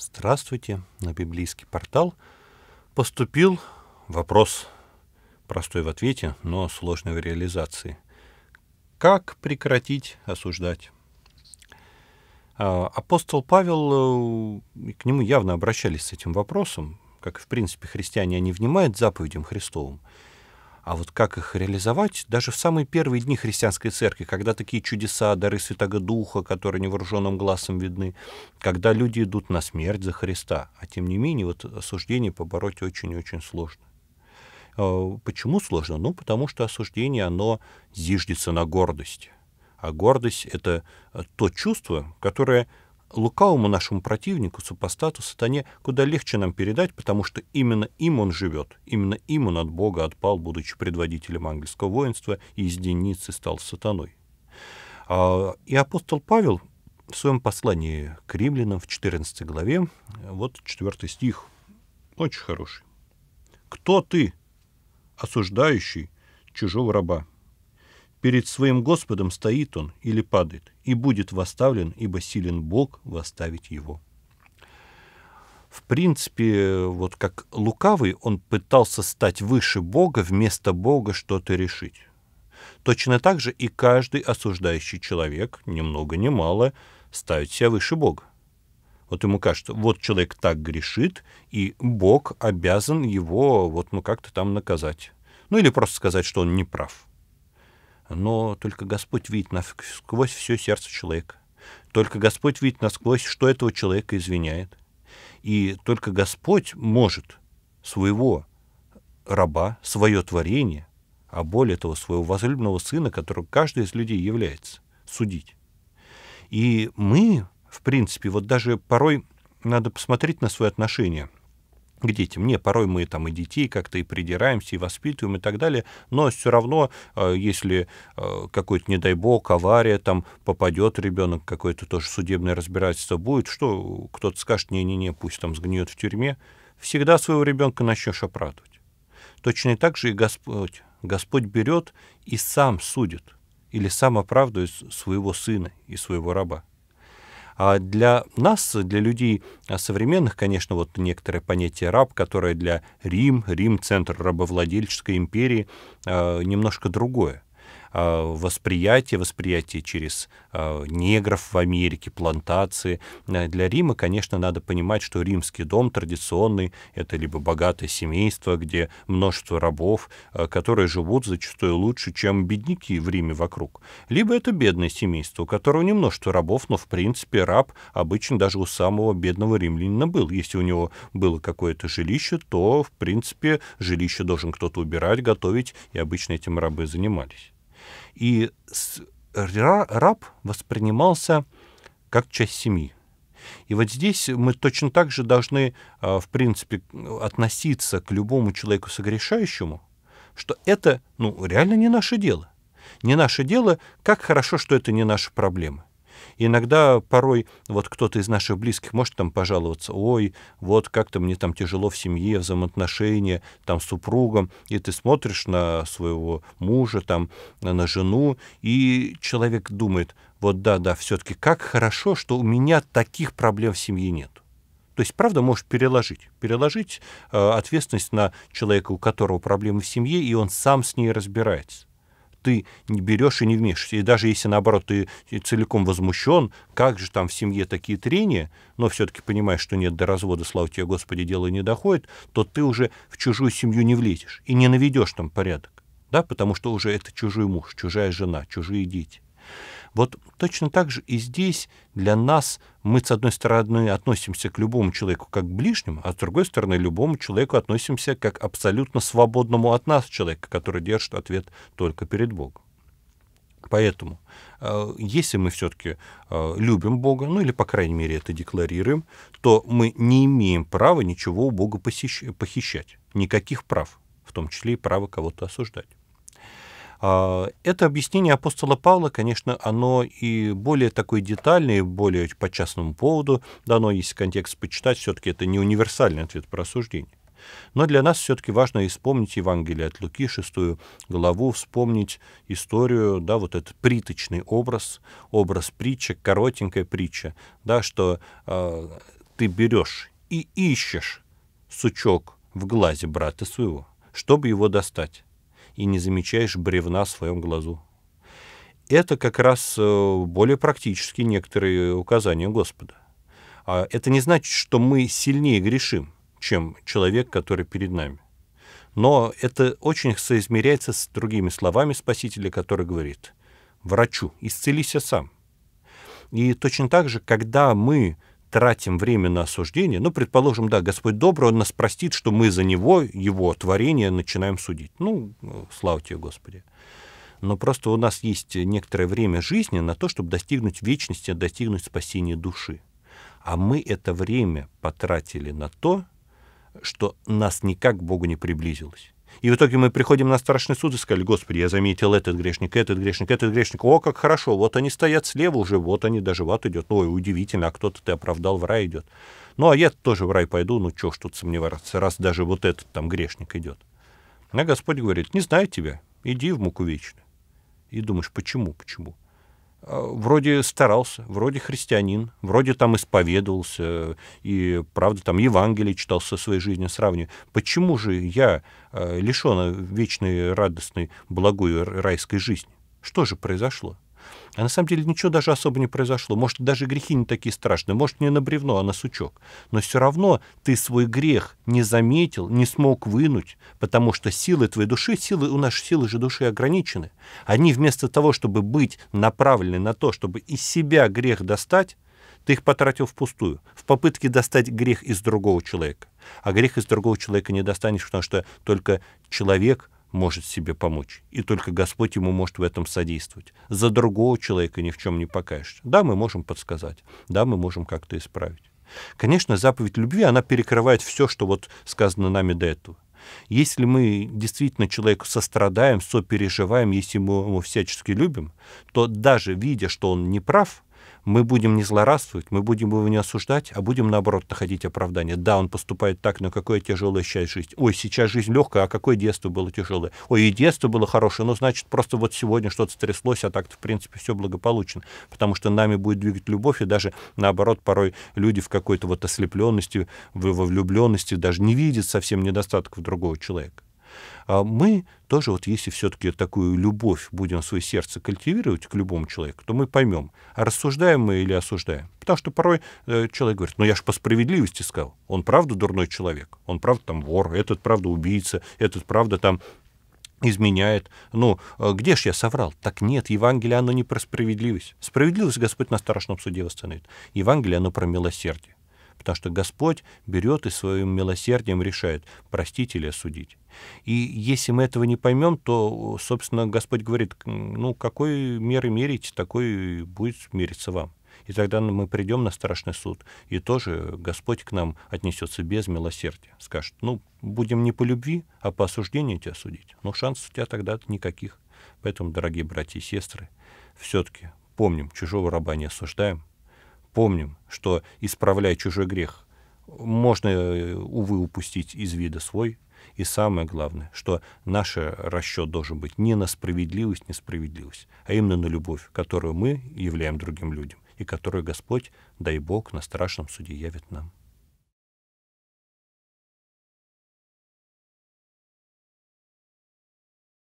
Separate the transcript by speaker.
Speaker 1: Здравствуйте, на библейский портал поступил вопрос, простой в ответе, но сложный в реализации. Как прекратить осуждать? А, апостол Павел, э, к нему явно обращались с этим вопросом, как, в принципе, христиане, они внимают заповедям Христовым – а вот как их реализовать, даже в самые первые дни христианской церкви, когда такие чудеса, дары Святого Духа, которые невооруженным глазом видны, когда люди идут на смерть за Христа, а тем не менее вот осуждение побороть очень-очень сложно. А, почему сложно? Ну, потому что осуждение, оно зиждется на гордости. А гордость — это а, то чувство, которое лукавому нашему противнику, супостату, сатане, куда легче нам передать, потому что именно им он живет, именно им он от Бога отпал, будучи предводителем ангельского воинства, и из денницы стал сатаной. А, и апостол Павел в своем послании к римлянам в 14 главе, вот 4 стих, очень хороший. «Кто ты, осуждающий чужого раба?» Перед своим Господом стоит он или падает, и будет восставлен, ибо силен Бог восставить его. В принципе, вот как лукавый, он пытался стать выше Бога, вместо Бога что-то решить. Точно так же и каждый осуждающий человек, ни много ни мало, ставит себя выше Бога. Вот ему кажется, вот человек так грешит, и Бог обязан его вот ну как-то там наказать. Ну или просто сказать, что он не прав но только Господь видит насквозь все сердце человека. Только Господь видит насквозь, что этого человека извиняет. И только Господь может своего раба, свое творение, а более того, своего возлюбленного сына, которого каждый из людей является, судить. И мы, в принципе, вот даже порой надо посмотреть на свои отношения – к детям. Не, порой мы там и детей как-то и придираемся, и воспитываем, и так далее, но все равно, э, если э, какой-то, не дай бог, авария, там попадет ребенок, какое-то тоже судебное разбирательство будет, что кто-то скажет, не-не-не, пусть там сгниет в тюрьме, всегда своего ребенка начнешь оправдывать. Точно и так же и Господь. Господь берет и сам судит, или сам оправдывает своего сына и своего раба. А для нас, для людей а, современных, конечно, вот некоторое понятие раб, которое для Рим, Рим — центр рабовладельческой империи, а, немножко другое. Э, восприятие, восприятие через э, негров в Америке, плантации. Э, для Рима, конечно, надо понимать, что римский дом традиционный — это либо богатое семейство, где множество рабов, которые живут зачастую лучше, чем бедняки в Риме вокруг, либо это бедное семейство, у которого не множество рабов, но, в принципе, раб обычно даже у самого бедного римлянина был. Если у него было какое-то жилище, то, в принципе, жилище должен кто-то убирать, готовить, и обычно этим рабы занимались. И раб воспринимался как часть семьи. И вот здесь мы точно так же должны, а, в принципе, относиться к любому человеку согрешающему, что это, ну, реально не наше дело. Не наше дело, как хорошо, что это не наши проблемы. Иногда, порой, вот кто-то из наших близких может там пожаловаться, ой, вот как-то мне там тяжело в семье, взаимоотношения, там, с супругом, и ты смотришь на своего мужа, там, на жену, и человек думает, вот да, да, все-таки как хорошо, что у меня таких проблем в семье нет. То есть, правда, можешь переложить. Переложить э, ответственность на человека, у которого проблемы в семье, и он сам с ней разбирается ты не берешь и не вмешиваешься. И даже если, наоборот, ты целиком возмущен, как же там в семье такие трения, но все-таки понимаешь, что нет, до развода, слава тебе, Господи, дело не доходит, то ты уже в чужую семью не влезешь и не наведешь там порядок, да, потому что уже это чужой муж, чужая жена, чужие дети. Вот точно так же и здесь для нас мы, с одной стороны, относимся к любому человеку как к ближнему, а с другой стороны, любому человеку относимся как к абсолютно свободному от нас человека, который держит ответ только перед Богом. Поэтому, э, если мы все-таки э, любим Бога, ну или, по крайней мере, это декларируем, то мы не имеем права ничего у Бога посещ... похищать, никаких прав, в том числе и право кого-то осуждать. А, это объяснение апостола Павла, конечно, оно и более такое детальное, более по частному поводу дано, если контекст почитать, все-таки это не универсальный ответ про осуждение. Но для нас все-таки важно вспомнить Евангелие от Луки, шестую главу, вспомнить историю, да, вот этот приточный образ, образ притча, коротенькая притча, да, что э, ты берешь и ищешь сучок в глазе брата своего, чтобы его достать и не замечаешь бревна в своем глазу. Это как раз э, более практически некоторые указания Господа. А это не значит, что мы сильнее грешим, чем человек, который перед нами. Но это очень соизмеряется с другими словами Спасителя, который говорит, «Врачу, исцелися сам». И точно так же, когда мы тратим время на осуждение, ну, предположим, да, Господь добрый, Он нас простит, что мы за Него, Его творение, начинаем судить. Ну, слава Тебе, Господи. Но просто у нас есть некоторое время жизни на то, чтобы достигнуть вечности, достигнуть спасения души. А мы это время потратили на то, что нас никак к Богу не приблизилось. И в итоге мы приходим на страшный суд и сказали, господи, я заметил этот грешник, этот грешник, этот грешник. О, как хорошо, вот они стоят слева уже, вот они даже в ад идет. Ой, удивительно, а кто-то ты оправдал, в рай идет. Ну, а я тоже в рай пойду, ну, чего ж тут сомневаться, раз даже вот этот там грешник идет. А Господь говорит, не знаю тебя, иди в муку вечную. И думаешь, почему, почему? А, вроде старался, вроде христианин, вроде там исповедовался, и, правда, там Евангелие читал со своей жизнью, сравнивая. Почему же я а, лишен вечной радостной, благой райской жизни? Что же произошло? А на самом деле ничего даже особо не произошло. Может, даже грехи не такие страшные, может, не на бревно, а на сучок. Но все равно ты свой грех не заметил, не смог вынуть, потому что силы твоей души, силы у нас силы же души ограничены. Они вместо того, чтобы быть направлены на то, чтобы из себя грех достать, ты их потратил впустую, в попытке достать грех из другого человека. А грех из другого человека не достанешь, потому что только человек — может себе помочь, и только Господь ему может в этом содействовать. За другого человека ни в чем не покажешь. Да, мы можем подсказать, да, мы можем как-то исправить. Конечно, заповедь любви, она перекрывает все, что вот сказано нами до этого. Если мы действительно человеку сострадаем, сопереживаем, если мы его всячески любим, то даже видя, что он не прав, мы будем не злорадствовать, мы будем его не осуждать, а будем, наоборот, находить оправдание. Да, он поступает так, но какое тяжелое сейчас жизнь. Ой, сейчас жизнь легкая, а какое детство было тяжелое. Ой, и детство было хорошее, но ну, значит, просто вот сегодня что-то стряслось, а так-то, в принципе, все благополучно. Потому что нами будет двигать любовь, и даже, наоборот, порой люди в какой-то вот ослепленности, во влюбленности даже не видят совсем недостатков другого человека. А мы тоже вот если все-таки такую любовь будем в свое сердце культивировать к любому человеку, то мы поймем, а рассуждаем мы или осуждаем. Потому что порой э, человек говорит, ну я же по справедливости сказал, он правда дурной человек, он правда там вор, этот правда убийца, этот правда там изменяет. Ну, э, где ж я соврал? Так нет, Евангелие, оно не про справедливость. Справедливость Господь на страшном суде восстановит. Евангелие, оно про милосердие потому что Господь берет и своим милосердием решает, простить или осудить. И если мы этого не поймем, то, собственно, Господь говорит, ну, какой меры мерить, такой будет мериться вам. И тогда мы придем на страшный суд, и тоже Господь к нам отнесется без милосердия. Скажет, ну, будем не по любви, а по осуждению тебя судить. Но шансов у тебя тогда никаких. Поэтому, дорогие братья и сестры, все-таки помним, чужого раба не осуждаем, Помним, что исправляя чужой грех, можно, увы, упустить из вида свой. И самое главное, что наш расчет должен быть не на справедливость, несправедливость, а именно на любовь, которую мы являем другим людям и которую Господь, дай Бог, на страшном суде явит нам.